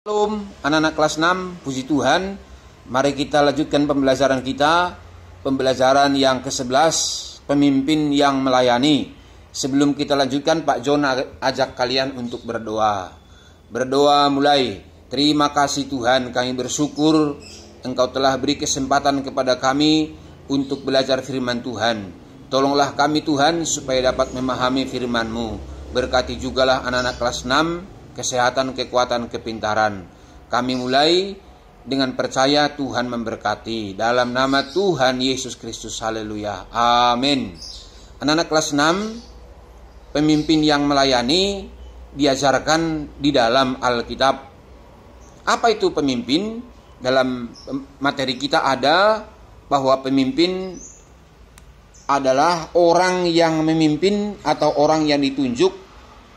Shalom anak-anak kelas 6 puji Tuhan Mari kita lanjutkan pembelajaran kita Pembelajaran yang ke-11 Pemimpin yang melayani Sebelum kita lanjutkan Pak John ajak kalian untuk berdoa Berdoa mulai Terima kasih Tuhan kami bersyukur Engkau telah beri kesempatan kepada kami Untuk belajar firman Tuhan Tolonglah kami Tuhan supaya dapat memahami firman-Mu Berkati jugalah anak-anak kelas 6 kesehatan, kekuatan, kepintaran. Kami mulai dengan percaya Tuhan memberkati. Dalam nama Tuhan Yesus Kristus, haleluya. Amin. Anak-anak kelas 6, pemimpin yang melayani diajarkan di dalam Alkitab. Apa itu pemimpin? Dalam materi kita ada bahwa pemimpin adalah orang yang memimpin atau orang yang ditunjuk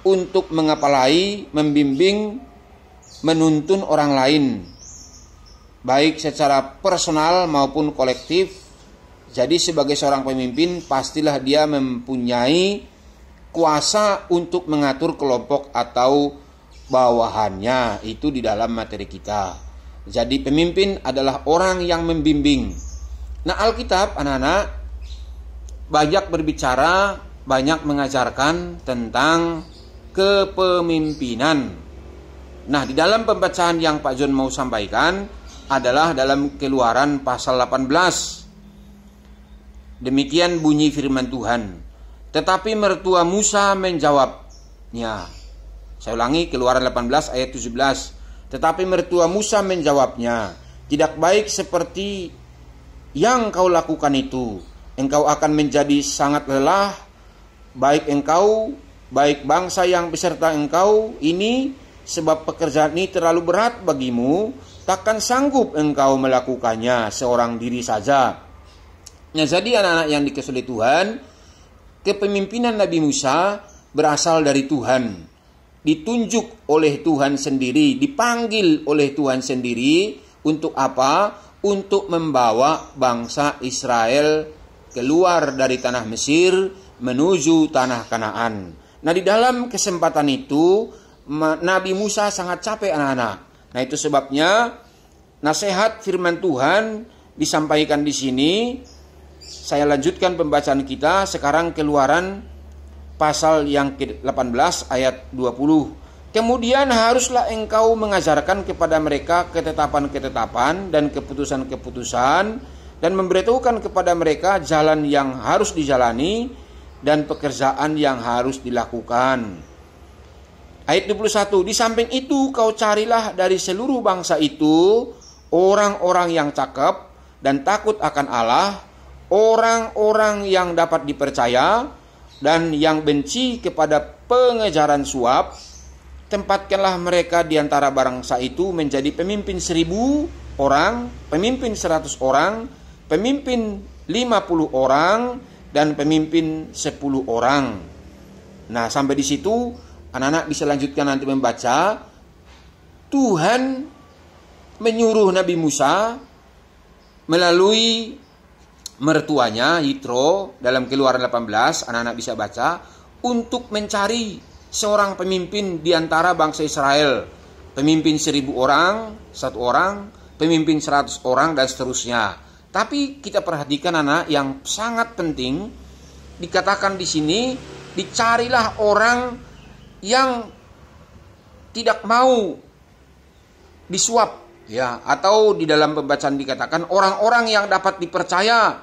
untuk mengapalai, membimbing, menuntun orang lain baik secara personal maupun kolektif. Jadi sebagai seorang pemimpin pastilah dia mempunyai kuasa untuk mengatur kelompok atau bawahannya. Itu di dalam materi kita. Jadi pemimpin adalah orang yang membimbing. Nah, Alkitab anak-anak banyak berbicara, banyak mengajarkan tentang kepemimpinan. Nah, di dalam pembacaan yang Pak John mau sampaikan adalah dalam keluaran pasal 18. Demikian bunyi firman Tuhan. Tetapi mertua Musa menjawabnya. Saya ulangi keluaran 18 ayat 17. Tetapi mertua Musa menjawabnya, tidak baik seperti yang kau lakukan itu. Engkau akan menjadi sangat lelah, baik engkau baik bangsa yang beserta engkau ini sebab pekerjaan ini terlalu berat bagimu takkan sanggup engkau melakukannya seorang diri saja nah jadi anak-anak yang dikasih Tuhan kepemimpinan Nabi Musa berasal dari Tuhan ditunjuk oleh Tuhan sendiri dipanggil oleh Tuhan sendiri untuk apa untuk membawa bangsa Israel keluar dari tanah Mesir menuju tanah Kanaan. Nah, di dalam kesempatan itu Nabi Musa sangat capek anak-anak. Nah, itu sebabnya nasihat firman Tuhan disampaikan di sini. Saya lanjutkan pembacaan kita sekarang keluaran pasal yang ke-18 ayat 20. Kemudian haruslah engkau mengajarkan kepada mereka ketetapan-ketetapan dan keputusan-keputusan dan memberitahukan kepada mereka jalan yang harus dijalani dan pekerjaan yang harus dilakukan. Ayat 21, di samping itu kau carilah dari seluruh bangsa itu orang-orang yang cakep dan takut akan Allah, orang-orang yang dapat dipercaya dan yang benci kepada pengejaran suap, tempatkanlah mereka di antara bangsa itu menjadi pemimpin seribu orang, pemimpin seratus orang, pemimpin lima puluh orang, dan pemimpin 10 orang. Nah, sampai di situ anak-anak bisa lanjutkan nanti membaca Tuhan menyuruh Nabi Musa melalui mertuanya Yitro dalam keluaran 18 anak-anak bisa baca untuk mencari seorang pemimpin di antara bangsa Israel pemimpin seribu orang satu orang pemimpin seratus orang dan seterusnya tapi kita perhatikan anak yang sangat penting dikatakan di sini dicarilah orang yang tidak mau disuap ya atau di dalam pembacaan dikatakan orang-orang yang dapat dipercaya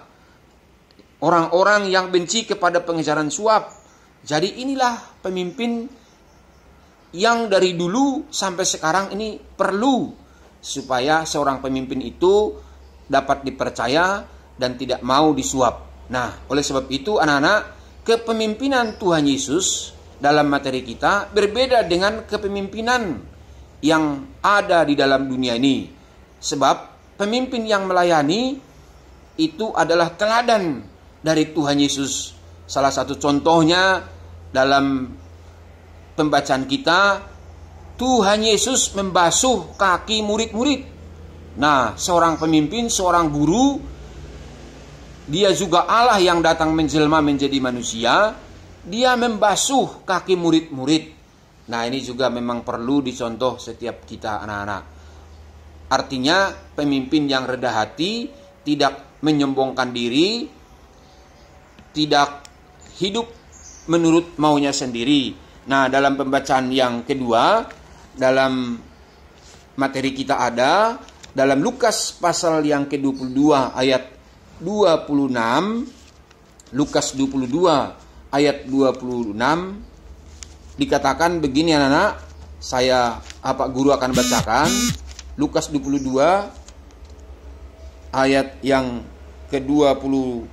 orang-orang yang benci kepada pengejaran suap jadi inilah pemimpin yang dari dulu sampai sekarang ini perlu supaya seorang pemimpin itu dapat dipercaya dan tidak mau disuap. Nah, oleh sebab itu anak-anak, kepemimpinan Tuhan Yesus dalam materi kita berbeda dengan kepemimpinan yang ada di dalam dunia ini. Sebab pemimpin yang melayani itu adalah teladan dari Tuhan Yesus. Salah satu contohnya dalam pembacaan kita, Tuhan Yesus membasuh kaki murid-murid Nah, seorang pemimpin, seorang guru, dia juga Allah yang datang menjelma menjadi manusia. Dia membasuh kaki murid-murid. Nah, ini juga memang perlu dicontoh setiap kita anak-anak. Artinya, pemimpin yang rendah hati tidak menyombongkan diri, tidak hidup menurut maunya sendiri. Nah, dalam pembacaan yang kedua, dalam materi kita ada dalam Lukas pasal yang ke-22 ayat 26 Lukas 22 ayat 26 dikatakan begini anak-anak saya apa guru akan bacakan Lukas 22 ayat yang ke-26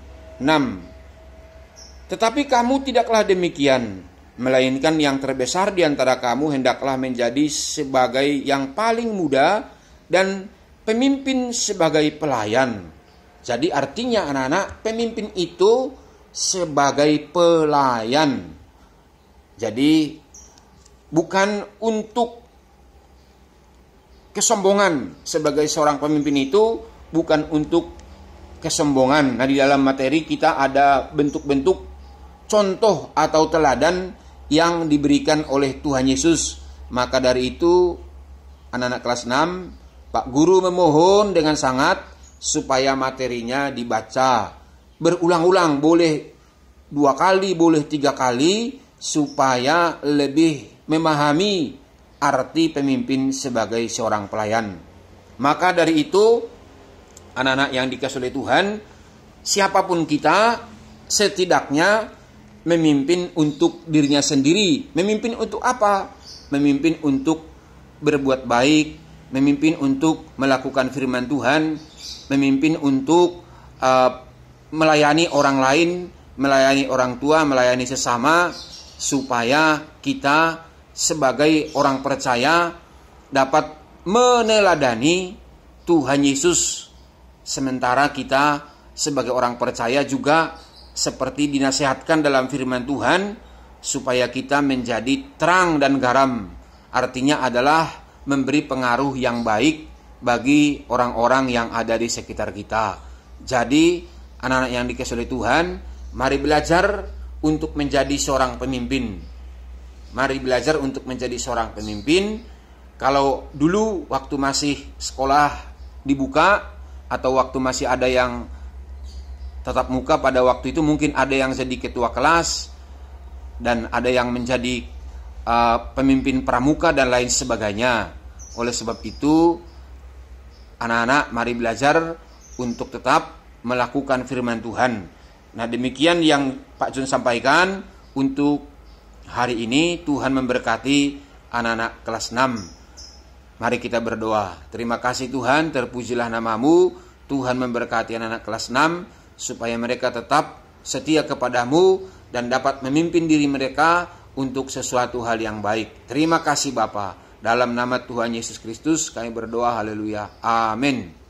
Tetapi kamu tidaklah demikian melainkan yang terbesar di antara kamu hendaklah menjadi sebagai yang paling muda dan pemimpin sebagai pelayan. Jadi artinya anak-anak, pemimpin itu sebagai pelayan. Jadi bukan untuk kesombongan sebagai seorang pemimpin itu bukan untuk kesombongan. Nah, di dalam materi kita ada bentuk-bentuk contoh atau teladan yang diberikan oleh Tuhan Yesus. Maka dari itu anak-anak kelas 6 Pak guru memohon dengan sangat supaya materinya dibaca berulang-ulang, boleh dua kali, boleh tiga kali, supaya lebih memahami arti pemimpin sebagai seorang pelayan. Maka dari itu, anak-anak yang dikasih oleh Tuhan, siapapun kita, setidaknya memimpin untuk dirinya sendiri. Memimpin untuk apa? Memimpin untuk berbuat baik, memimpin untuk melakukan firman Tuhan, memimpin untuk uh, melayani orang lain, melayani orang tua, melayani sesama, supaya kita sebagai orang percaya dapat meneladani Tuhan Yesus, sementara kita sebagai orang percaya juga seperti dinasehatkan dalam firman Tuhan, supaya kita menjadi terang dan garam. Artinya adalah memberi pengaruh yang baik bagi orang-orang yang ada di sekitar kita. Jadi, anak-anak yang dikasih oleh Tuhan, mari belajar untuk menjadi seorang pemimpin. Mari belajar untuk menjadi seorang pemimpin. Kalau dulu waktu masih sekolah dibuka atau waktu masih ada yang tetap muka pada waktu itu mungkin ada yang jadi ketua kelas dan ada yang menjadi uh, pemimpin pramuka dan lain sebagainya. Oleh sebab itu, anak-anak mari belajar untuk tetap melakukan firman Tuhan. Nah, demikian yang Pak Jun sampaikan untuk hari ini Tuhan memberkati anak-anak kelas 6. Mari kita berdoa. Terima kasih Tuhan, terpujilah namamu. Tuhan memberkati anak-anak kelas 6 supaya mereka tetap setia kepadamu dan dapat memimpin diri mereka untuk sesuatu hal yang baik. Terima kasih Bapak. Dalam nama Tuhan Yesus Kristus kami berdoa haleluya. Amin.